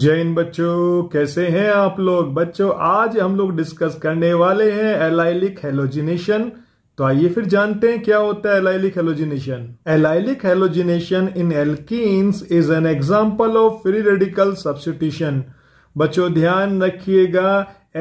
जय हिंद बच्चों कैसे हैं आप लोग बच्चों आज हम लोग डिस्कस करने वाले हैं एलाइलिक हेलोजिनेशन तो आइए फिर जानते हैं क्या होता है allylic halogenation allylic halogenation in एल्किस is an example of free radical substitution बच्चों ध्यान रखिएगा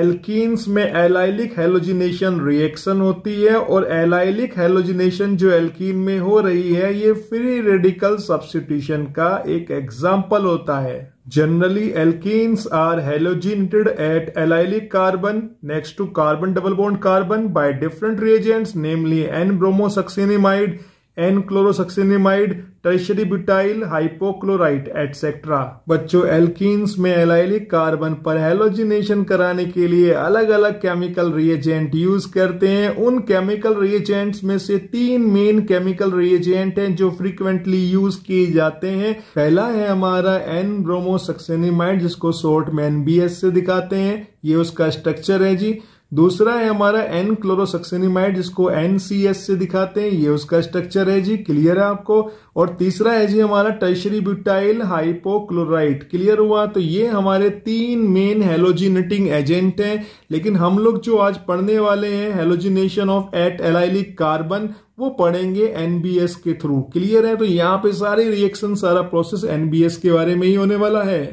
एल्किस में एलाइलिक हेलोजिनेशन रिएक्शन होती है और एलाइलिक हेलोजिनेशन जो एल्किन में हो रही है ये फ्री रेडिकल सब्सिट्यूशन का एक एग्जाम्पल होता है Generally, alkenes are halogenated at allylic carbon next to carbon double bond carbon by different reagents namely N-bromosuccinamide N chlorosuccinimide tertiary butyl hypochlorite etcetera बच्चों एल्किन्स में एलाइलिक कार्बन पर हेलोजिनेशन कराने के लिए अलग अलग केमिकल रिएजेंट यूज करते हैं उन केमिकल रिएजेंट्स में से तीन मेन केमिकल रिएजेंट हैं जो फ्रीक्वेंटली यूज किए जाते हैं पहला है हमारा एन ब्रोमोसक्सिनिमाइड जिसको शोर्ट में एनबीएस से दिखाते हैं ये उसका स्ट्रक्चर है जी दूसरा है हमारा एन क्लोरोसक्सेनिमाइड जिसको एन से दिखाते हैं ये उसका स्ट्रक्चर है जी क्लियर है आपको और तीसरा है जी हमारा टर्शरी ब्यूटाइल हाइपोक्लोराइड क्लियर हुआ तो ये हमारे तीन मेन हेलोजिनेटिंग एजेंट हैं लेकिन हम लोग जो आज पढ़ने वाले हैं halogenation of at allylic carbon वो पढ़ेंगे एनबीएस के थ्रू क्लियर है तो यहाँ पे सारे रिएक्शन सारा प्रोसेस एनबीएस के बारे में ही होने वाला है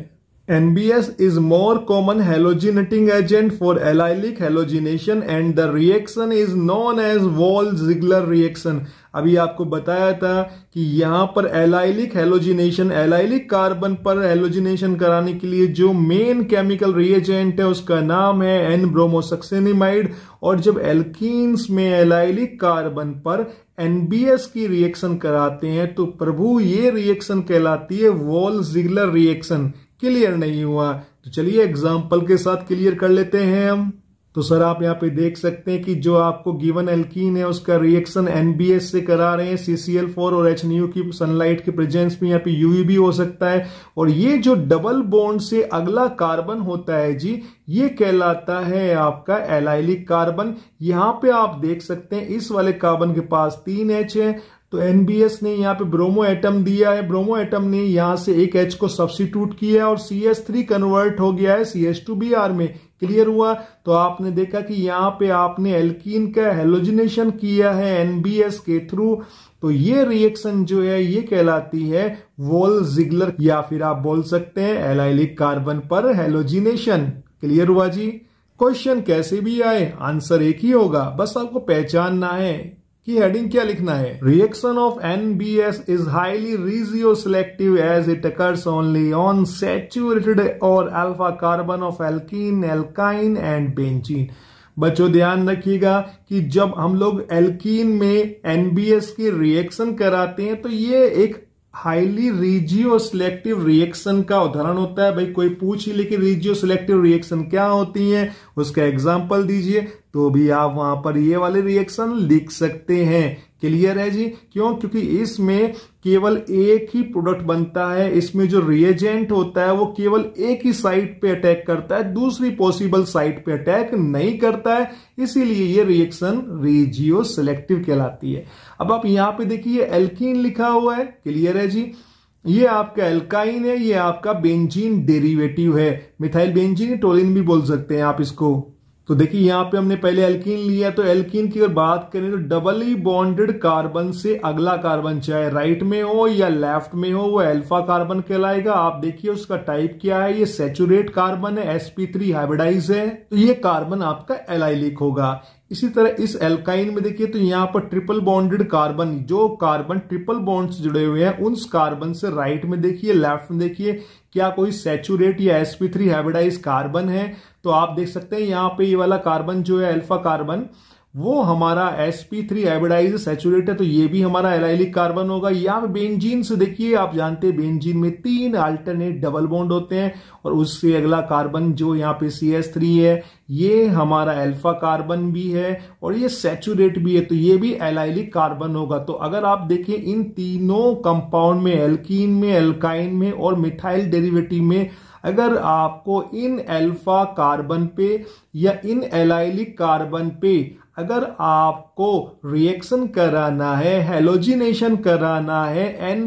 NBS is more common halogenating agent for allylic halogenation and the reaction is known as Wall-Ziegler reaction. अभी आपको बताया था कि यहाँ पर एलाइलिक हेलोजिनेशन एलाइलिक कार्बन पर हेलोजिनेशन कराने के लिए जो मेन केमिकल रिएजेंट है उसका नाम है एन ब्रोमोसक्सेनिमाइड और जब एल्किस में एलाइलिक कार्बन पर एनबीएस की रिएक्शन कराते हैं तो प्रभु ये रिएक्शन कहलाती है वॉल जिगलर रिएक्शन क्लियर नहीं हुआ तो चलिए एग्जाम्पल के साथ क्लियर कर लेते हैं हम तो सर आप यहाँ पे देख सकते हैं कि जो आपको गिवन एल्कीन है उसका रिएक्शन एनबीएस से करा रहे हैं सीसीएल फोर और एच की सनलाइट के प्रेजेंस में यहाँ पे यूवी e हो सकता है और ये जो डबल बॉन्ड से अगला कार्बन होता है जी ये कहलाता है आपका एलाइलिक कार्बन यहाँ पे आप देख सकते हैं इस वाले कार्बन के पास तीन एच है तो एनबीएस ने यहाँ पे ब्रोमो एटम दिया है ब्रोमो एटम ने यहाँ से एक एच को सब्सिट्यूट किया है और सी एस थ्री कन्वर्ट हो गया है C S two B R में क्लियर हुआ तो आपने देखा कि यहाँ पे आपने एल्किन का हेलोजिनेशन किया है एनबीएस के थ्रू तो ये रिएक्शन जो है ये कहलाती है वोल जिगलर या फिर आप बोल सकते हैं एलाइलिक कार्बन पर हेलोजिनेशन क्लियर हुआ जी क्वेश्चन कैसे भी आए आंसर एक ही होगा बस आपको पहचानना है की हेडिंग क्या लिखना है reaction of NBS is highly regioselective as it occurs only on saturated और alpha carbon of alkene alkyne and benzene बच्चों ध्यान रखिएगा कि जब हम लोग एल्कीन में एनबीएस की रिएक्शन कराते हैं तो ये एक हाईली रिजियो सिलेक्टिव रिएक्शन का उदाहरण होता है भाई कोई पूछ ही लेकिन रिजियो सिलेक्टिव रिएक्शन क्या होती है उसका एग्जाम्पल दीजिए तो भी आप वहां पर ये वाले रिएक्शन लिख सकते हैं क्लियर है जी क्यों क्योंकि इसमें केवल एक ही प्रोडक्ट बनता है इसमें जो रिएजेंट होता है वो केवल एक ही साइट पे अटैक करता है दूसरी पॉसिबल साइट पे अटैक नहीं करता है इसीलिए ये रिएक्शन रेजियो सिलेक्टिव कहलाती है अब आप यहां पे देखिए एल्कीन लिखा हुआ है क्लियर है जी ये आपका एल्काइन है ये आपका बेंजीन डेरिवेटिव है मिथाइल बेंजीन टोलिन भी बोल सकते हैं आप इसको तो देखिए यहां पे हमने पहले एल्कीन लिया तो एल्कीन की अगर बात करें तो डबली बॉन्डेड कार्बन से अगला कार्बन चाहे राइट में हो या लेफ्ट में हो वो अल्फा कार्बन कहलाएगा आप देखिए उसका टाइप क्या है ये सेचुरेट कार्बन है एसपी थ्री हाइब्रिडाइज है तो ये कार्बन आपका एलाइलिक होगा इसी तरह इस एल्काइन में देखिए तो यहां पर ट्रिपल बॉन्डेड कार्बन जो कार्बन ट्रिपल बॉन्ड से जुड़े हुए हैं उन कार्बन से राइट में देखिए लेफ्ट में देखिए क्या कोई सेचुरेट या sp3 हैबिडाइज कार्बन है तो आप देख सकते हैं यहां पे ये वाला कार्बन जो है अल्फा कार्बन वो हमारा थ्री एबडाइज सेचुरेट है तो ये भी हमारा एलाइलिक कार्बन होगा या बेनजीन से देखिए आप जानते हैं बेनजीन में तीन अल्टरनेट डबल बॉन्ड होते हैं और उससे अगला कार्बन जो यहाँ पे सी एस थ्री है ये हमारा अल्फा कार्बन भी है और ये सेचुरेट भी है तो ये भी एलाइलिक कार्बन होगा तो अगर आप देखें इन तीनों कंपाउंड में एल्कीन में एल्काइन में और मिथाइल डेरिवेटिव में अगर आपको इन अल्फा कार्बन पे या इन एलाइलिक कार्बन पे अगर आपको रिएक्शन कराना है हेलोजिनेशन कराना है एन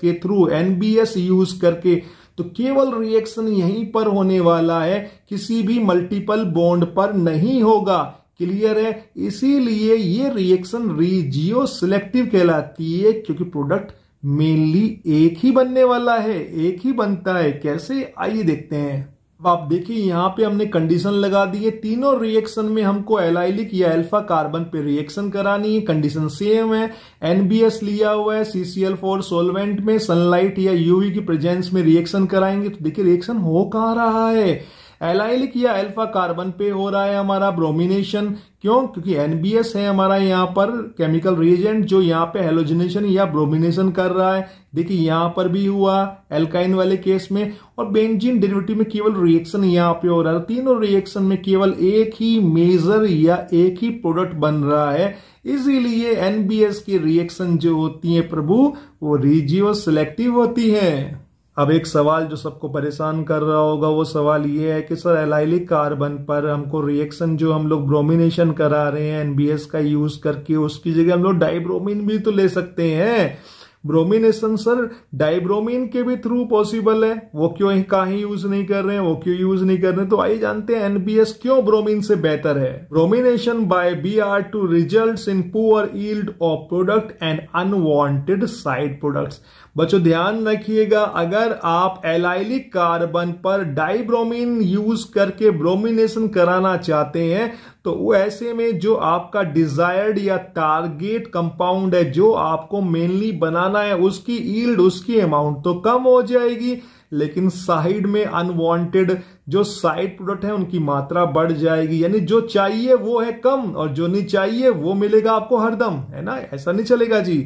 के थ्रू एन यूज करके तो केवल रिएक्शन यहीं पर होने वाला है किसी भी मल्टीपल बॉन्ड पर नहीं होगा क्लियर है इसीलिए ये रिएक्शन रीजियो सिलेक्टिव कहलाती है क्योंकि प्रोडक्ट मेनली एक ही बनने वाला है एक ही बनता है कैसे आइए देखते हैं अब आप देखिए यहाँ पे हमने कंडीशन लगा दी है तीनों रिएक्शन में हमको एलाइलिक या अल्फा कार्बन पे रिएक्शन करानी है कंडीशन सेम है एनबीएस लिया हुआ है सीसीएल फोर सोलवेंट में सनलाइट या यूवी की प्रेजेंस में रिएक्शन कराएंगे तो देखिए रिएक्शन हो कहा रहा है एलाइलिक या अल्फा कार्बन पे हो रहा है हमारा ब्रोमिनेशन क्यों क्योंकि एनबीएस है हमारा यहाँ पर केमिकल रिएजेंट जो यहाँ पे हेलोजिनेशन या ब्रोमिनेशन कर रहा है देखिए यहाँ पर भी हुआ एल्काइन वाले केस में और बेंजीन डेरिवेटिव में केवल रिएक्शन यहाँ पे हो रहा है तो तीनों रिएक्शन में केवल एक ही मेजर या एक ही प्रोडक्ट बन रहा है इसीलिए एनबीएस की रिएक्शन जो होती है प्रभु वो रिजियो सिलेक्टिव होती है अब एक सवाल जो सबको परेशान कर रहा होगा वो सवाल ये है कि सर एलाइलिक कार्बन पर हमको रिएक्शन जो हम लोग ब्रोमिनेशन करा रहे हैं एनबीएस का यूज करके उसकी जगह हम लोग डाइब्रोमिन भी तो ले सकते हैं ब्रोमिनेशन सर डाइब्रोमिन के भी थ्रू पॉसिबल है वो क्यों कहा यूज नहीं कर रहे हैं वो क्यों यूज नहीं कर रहे तो आइए जानते हैं एनबीएस क्यों ब्रोमिन से बेहतर है bromination by B R two result in poor yield of product and unwanted side product बच्चों ध्यान रखिएगा अगर आप एलाइलिक कार्बन पर डाइब्रोमिन यूज करके ब्रोमिनेशन कराना चाहते हैं तो वो ऐसे में जो आपका डिजायर्ड या टारगेट कंपाउंड है जो आपको मेनली बनाना है उसकी ईल्ड उसकी अमाउंट तो कम हो जाएगी लेकिन साइड में अनवांटेड जो साइड प्रोडक्ट है उनकी मात्रा बढ़ जाएगी यानी जो चाहिए वो है कम और जो नहीं चाहिए वो मिलेगा आपको हरदम है ना ऐसा नहीं चलेगा जी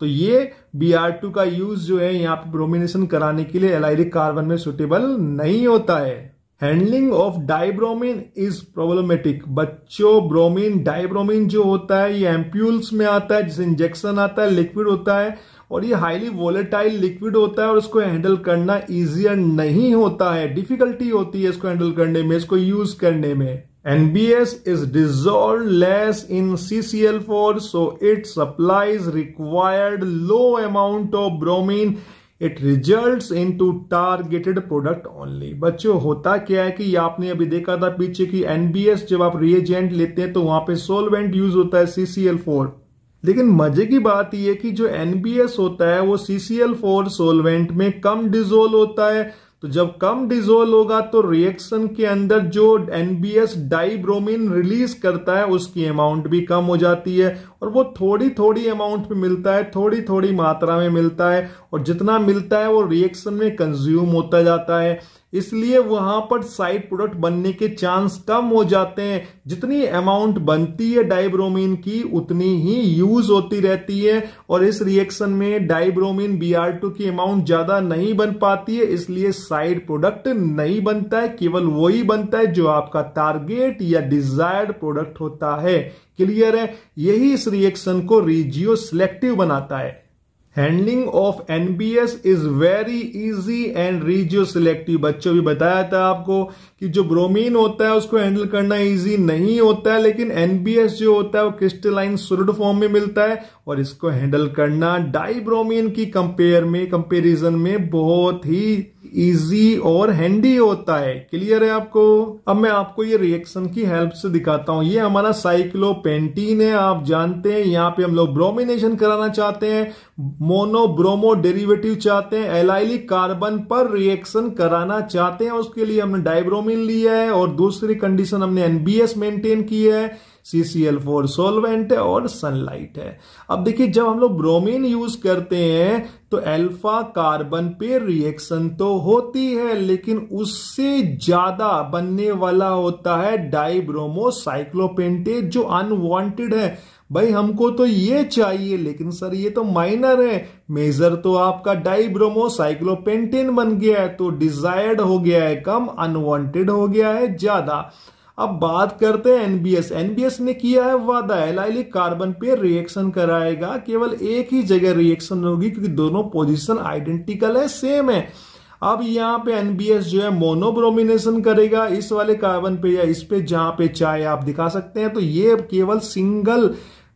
तो ये बी आर टू का यूज जो है यहाँ पे ब्रोमिनेशन कराने के लिए एलाइरिक कार्बन में सुटेबल नहीं होता है handling of dibromine is problematic बच्चों ब्रोमिन डाइब्रोमिन जो होता है ये एम्प्यूल्स में आता है जिसे इंजेक्शन आता है लिक्विड होता है और ये हाईली वोलेटाइल लिक्विड होता है और इसको हैंडल करना इजियर नहीं होता है डिफिकल्टी होती है इसको हैंडल करने में इसको यूज करने में NBS is dissolved less in CCl4 so it supplies required low amount of bromine it result in to targeted product only बच्चों होता क्या है कि आपने अभी देखा था पीछे की एनबीएस जब आप रिएजेंट लेते हैं तो वहां पे सोलवेंट यूज होता है सीसीएल फोर लेकिन मजे की बात यह कि जो एनबीएस होता है वो सीसीएल फोर सोलवेंट में कम डिजोल्व होता है तो जब कम डिजोल्व होगा तो रिएक्शन के अंदर जो एनबीएस डाइब्रोमिन रिलीज करता है उसकी अमाउंट भी कम हो जाती है और वो थोड़ी थोड़ी अमाउंट में मिलता है थोड़ी थोड़ी मात्रा में मिलता है और जितना मिलता है वो रिएक्शन में कंज्यूम होता जाता है इसलिए वहां पर साइड प्रोडक्ट बनने के चांस कम हो जाते हैं जितनी अमाउंट बनती है डाइब्रोमीन की उतनी ही यूज होती रहती है और इस रिएक्शन में डाइब्रोमीन बी की अमाउंट ज्यादा नहीं बन पाती है इसलिए साइड प्रोडक्ट नहीं बनता है केवल वही बनता है जो आपका टारगेट या डिजायर्ड प्रोडक्ट होता है क्लियर है यही इस रिएक्शन को रिजियो सिलेक्टिव बनाता है handling of NBS is very easy and regioselective बच्चों भी बताया था आपको कि जो ब्रोमीन होता है उसको हैंडल करना इजी नहीं होता है लेकिन एनबीएस जो होता है वो क्रिस्टलाइन सोलिड फॉर्म में मिलता है और इसको हैंडल करना डाइब्रोमीन की कंपेयर में कंपेरिजन में बहुत ही इजी और हैंडी होता है क्लियर है आपको अब मैं आपको ये रिएक्शन की हेल्प से दिखाता हूँ ये हमारा साइक्लोपेंटीन है आप जानते हैं यहाँ पे हम लोग ब्रोमिनेशन कराना चाहते हैं मोनोब्रोमो डेरिवेटिव चाहते हैं एलाइली कार्बन पर रिएक्शन कराना चाहते हैं उसके लिए हमने डाइब्रोमिन लिया है और दूसरी कंडीशन हमने एनबीएस मेंटेन की है C C L four solvent है और सनलाइट है अब देखिए जब हम लोग ब्रोमीन यूज करते हैं तो अल्फा कार्बन पे रिएक्शन तो होती है लेकिन उससे ज्यादा बनने वाला होता है साइक्लोपेंटेज जो अनवांटेड है भाई हमको तो ये चाहिए लेकिन सर ये तो माइनर है मेजर तो आपका डाइब्रोमो साइक्लोपेंटेन बन गया है तो डिजायर्ड हो गया है कम अनवांटेड हो गया है ज्यादा अब बात करते हैं एनबीएस एनबीएस ने किया है वादा एलाइली कार्बन पे रिएक्शन कराएगा केवल एक ही जगह रिएक्शन होगी क्योंकि दोनों पोजिशन आइडेंटिकल है सेम है अब यहाँ पे एनबीएस जो है मोनोब्रोमिनेशन करेगा इस वाले कार्बन पे या इस पे जहां पे चाहे आप दिखा सकते हैं तो ये केवल सिंगल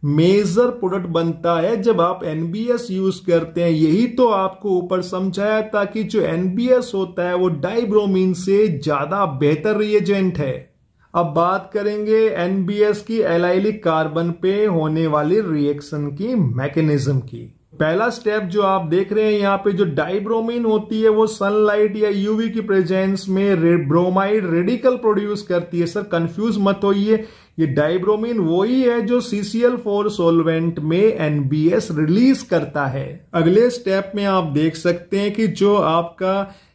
मेजर प्रोडक्ट बनता है जब आप एनबीएस यूज करते हैं यही तो आपको ऊपर समझाया था कि जो एनबीएस होता है वो डाइब्रोमीन से ज्यादा बेहतर रिएजेंट है अब बात करेंगे एनबीएस की एलाइलिक कार्बन पे होने वाली रिएक्शन की मैकेनिज्म की पहला स्टेप जो आप देख रहे हैं यहाँ पे जो डाइब्रोमिन होती है वो सनलाइट या यूवी की प्रेजेंस में रे, ब्रोमाइड रेडिकल प्रोड्यूस करती है सर कंफ्यूज मत होइए ये डाइब्रोमिन वही है जो सीसीएल फोर सोलवेंट में एनबीएस रिलीज करता है अगले स्टेप में आप देख सकते हैं कि जो आपका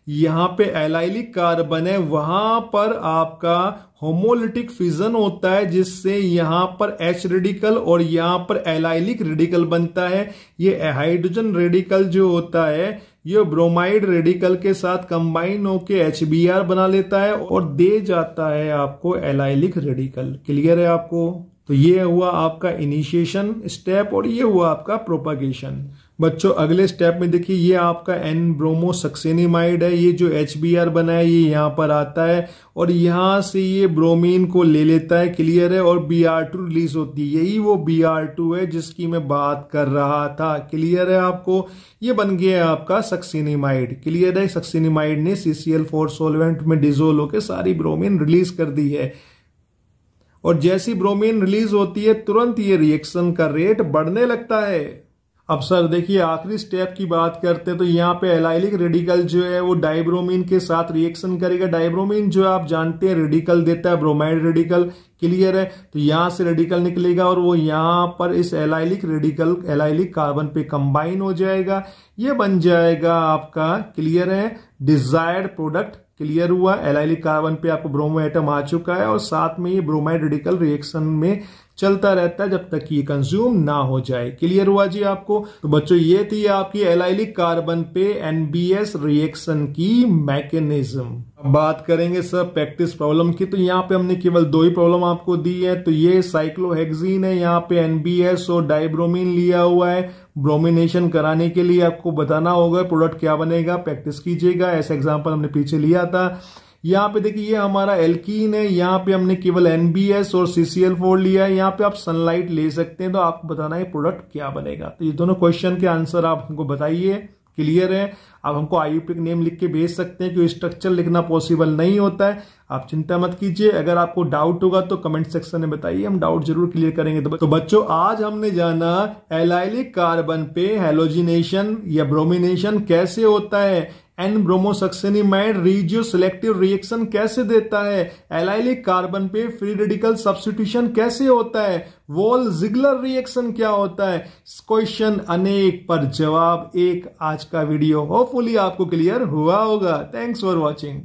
यहां पे एलाइलिक कार्बन है वहां पर आपका होमोलिटिक फिजन होता है जिससे यहां पर एच रेडिकल और यहां पर एलाइलिक रेडिकल बनता है ये हाइड्रोजन रेडिकल जो होता है ये ब्रोमाइड रेडिकल के साथ कंबाइन होके एच बना लेता है और दे जाता है आपको एलाइलिक रेडिकल क्लियर है आपको तो ये हुआ आपका इनिशिएशन स्टेप और ये हुआ आपका प्रोपागेशन बच्चों अगले स्टेप में देखिए ये आपका एन ब्रोमो सक्सेनिमाइड है ये जो एच बना है ये यहाँ पर आता है और यहाँ से ये ब्रोमीन को ले लेता है क्लियर है और बी आर टू रिलीज होती है यही वो बी आर टू है जिसकी मैं बात कर रहा था क्लियर है आपको ये बन गया है आपका सक्सेनिमाइड क्लियर है सक्सेनिमाइड ने C C L four solvent में डिजोल होकर सारी ब्रोमीन रिलीज कर दी है और जैसी ब्रोमीन रिलीज होती है तुरंत ये रिएक्शन का रेट बढ़ने लगता है अब सर देखिए आखिरी स्टेप की बात करते हैं तो यहाँ पे एलाइलिक रेडिकल जो है वो डाइब्रोमीन के साथ रिएक्शन करेगा डाइब्रोमीन जो आप जानते हैं रेडिकल देता है ब्रोमाइड रेडिकल क्लियर है तो यहाँ से रेडिकल निकलेगा और वो यहाँ पर इस एलाइलिक रेडिकल एलाइलिक कार्बन पे कंबाइन हो जाएगा ये बन जाएगा आपका क्लियर है डिजायर्ड प्रोडक्ट क्लियर हुआ एलाइलिक कार्बन पे आपको ब्रोमो आइटम आ चुका है और साथ में ये ब्रोमाइड रेडिकल रिएक्शन में चलता रहता है जब तक ये कंज्यूम ना हो जाए क्लियर हुआ जी आपको तो बच्चों ये थी आपकी एलाइलिक कार्बन पे एनबीएस रिएक्शन की मैकेनिज्म अब बात करेंगे सर प्रैक्टिस प्रॉब्लम की तो यहाँ पे हमने केवल दो ही प्रॉब्लम आपको दी है तो ये साइक्लोहेक्सिन है यहाँ पे एनबीएस और डाइब्रोमिन लिया हुआ है ब्रोमिनेशन कराने के लिए आपको बताना होगा प्रोडक्ट क्या बनेगा प्रैक्टिस कीजिएगा ऐसा एग्जाम्पल हमने पीछे लिया था यहाँ पे देखिए ये हमारा एल्कीन है यहाँ पे हमने केवल एनबीएस और सीसीएल फोर लिया है यहाँ पे आप सनलाइट ले सकते हैं तो आपको बताना है प्रोडक्ट क्या बनेगा तो ये दोनों क्वेश्चन के आंसर आप हमको बताइए क्लियर है आप हमको आई नेम लिख के भेज सकते हैं क्योंकि स्ट्रक्चर लिखना पॉसिबल नहीं होता है आप चिंता मत कीजिए अगर आपको डाउट होगा तो कमेंट सेक्शन में बताइए हम डाउट जरूर क्लियर करेंगे तो, तो बच्चों आज हमने जाना एलाइलिक कार्बन पे हेलोजिनेशन या ब्रोमिनेशन कैसे होता है N bromosuccinimide regioselective reaction कैसे देता है एलाइलिक कार्बन पे फ्री रेडिकल सब्सटीट्यूशन कैसे होता है वॉल जिगलर रिएक्शन क्या होता है क्वेश्चन अनेक पर जवाब एक आज का वीडियो होपफुली आपको क्लियर हुआ होगा थैंक्स फॉर वॉचिंग